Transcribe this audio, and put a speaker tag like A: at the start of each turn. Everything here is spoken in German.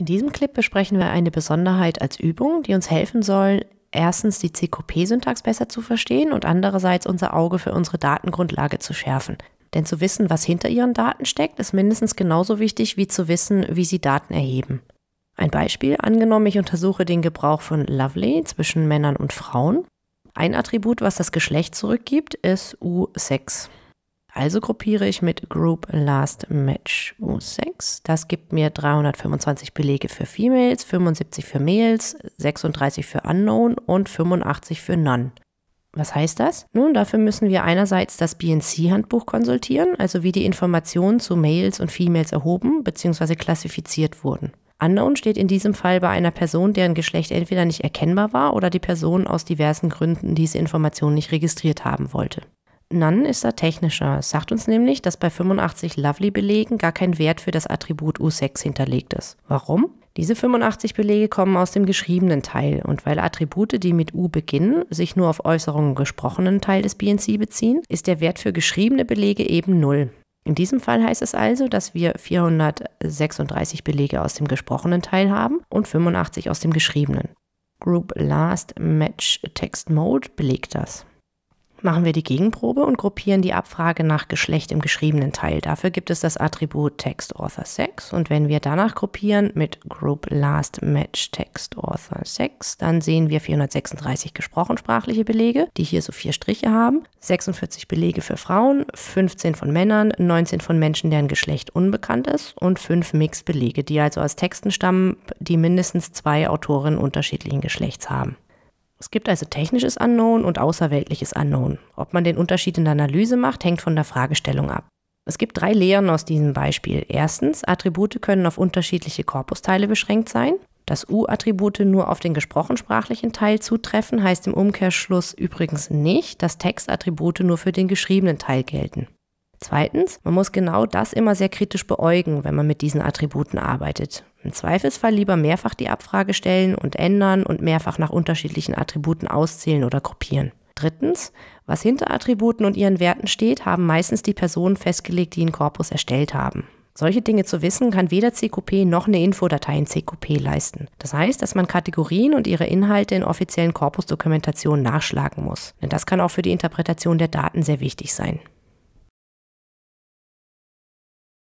A: In diesem Clip besprechen wir eine Besonderheit als Übung, die uns helfen soll, erstens die CQP-Syntax besser zu verstehen und andererseits unser Auge für unsere Datengrundlage zu schärfen. Denn zu wissen, was hinter ihren Daten steckt, ist mindestens genauso wichtig wie zu wissen, wie sie Daten erheben. Ein Beispiel, angenommen, ich untersuche den Gebrauch von Lovely zwischen Männern und Frauen. Ein Attribut, was das Geschlecht zurückgibt, ist U6. Also gruppiere ich mit Group Last Match U6. Das gibt mir 325 Belege für Females, 75 für Males, 36 für Unknown und 85 für None. Was heißt das? Nun, dafür müssen wir einerseits das BNC-Handbuch konsultieren, also wie die Informationen zu Males und Females erhoben bzw. klassifiziert wurden. Unknown steht in diesem Fall bei einer Person, deren Geschlecht entweder nicht erkennbar war oder die Person aus diversen Gründen diese Information nicht registriert haben wollte. Nunn ist da technischer. Es sagt uns nämlich, dass bei 85 Lovely-Belegen gar kein Wert für das Attribut U6 hinterlegt ist. Warum? Diese 85 Belege kommen aus dem geschriebenen Teil und weil Attribute, die mit U beginnen, sich nur auf Äußerungen gesprochenen Teil des BNC beziehen, ist der Wert für geschriebene Belege eben 0. In diesem Fall heißt es also, dass wir 436 Belege aus dem gesprochenen Teil haben und 85 aus dem geschriebenen. Group Last Match Text Mode belegt das machen wir die Gegenprobe und gruppieren die Abfrage nach Geschlecht im geschriebenen Teil. Dafür gibt es das Attribut Text Author Sex und wenn wir danach gruppieren mit Group Last Match Text Author Sex, dann sehen wir 436 gesprochensprachliche Belege, die hier so vier Striche haben, 46 Belege für Frauen, 15 von Männern, 19 von Menschen, deren Geschlecht unbekannt ist und 5 Mix-Belege, die also aus Texten stammen, die mindestens zwei Autorinnen unterschiedlichen Geschlechts haben. Es gibt also technisches Unknown und außerweltliches Unknown. Ob man den Unterschied in der Analyse macht, hängt von der Fragestellung ab. Es gibt drei Lehren aus diesem Beispiel. Erstens, Attribute können auf unterschiedliche Korpusteile beschränkt sein. Dass U-Attribute nur auf den gesprochensprachlichen Teil zutreffen, heißt im Umkehrschluss übrigens nicht, dass Textattribute nur für den geschriebenen Teil gelten. Zweitens, man muss genau das immer sehr kritisch beäugen, wenn man mit diesen Attributen arbeitet. Im Zweifelsfall lieber mehrfach die Abfrage stellen und ändern und mehrfach nach unterschiedlichen Attributen auszählen oder gruppieren. Drittens, was hinter Attributen und ihren Werten steht, haben meistens die Personen festgelegt, die einen Korpus erstellt haben. Solche Dinge zu wissen, kann weder CQP noch eine Infodatei in CQP leisten. Das heißt, dass man Kategorien und ihre Inhalte in offiziellen Korpusdokumentationen nachschlagen muss. Denn das kann auch für die Interpretation der Daten sehr wichtig sein.